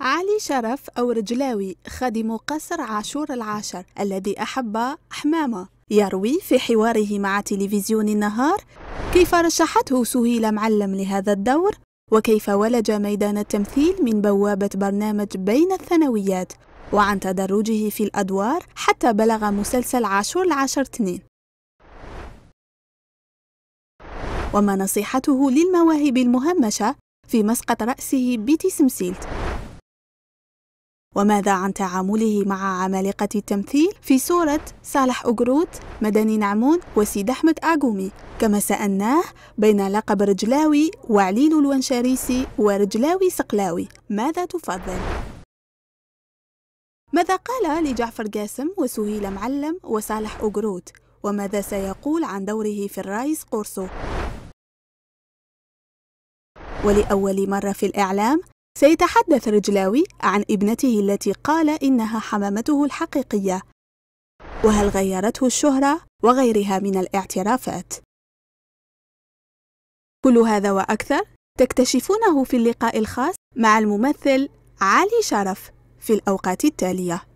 علي شرف أو رجلاوي خادم قصر عاشور العاشر الذي أحب حمامة يروي في حواره مع تلفزيون النهار كيف رشحته سهيل معلم لهذا الدور وكيف ولج ميدان التمثيل من بوابة برنامج بين الثانويات وعن تدرجه في الأدوار حتى بلغ مسلسل عاشور العاشر تنين وما نصيحته للمواهب المهمشة في مسقط رأسه بيتي سمسيلت وماذا عن تعامله مع عمالقة التمثيل في صورة صالح أجروت مدني نعمون وسيد أحمد أعقومي كما سألناه بين لقب رجلاوي وعليل الونشاريسي ورجلاوي سقلاوي ماذا تفضل؟ ماذا قال لجعفر قاسم وسهيل معلم وصالح أجروت؟ وماذا سيقول عن دوره في الرايس قرصو؟ ولأول مرة في الإعلام سيتحدث رجلاوي عن ابنته التي قال إنها حمامته الحقيقية وهل غيرته الشهرة وغيرها من الاعترافات كل هذا وأكثر تكتشفونه في اللقاء الخاص مع الممثل علي شرف في الأوقات التالية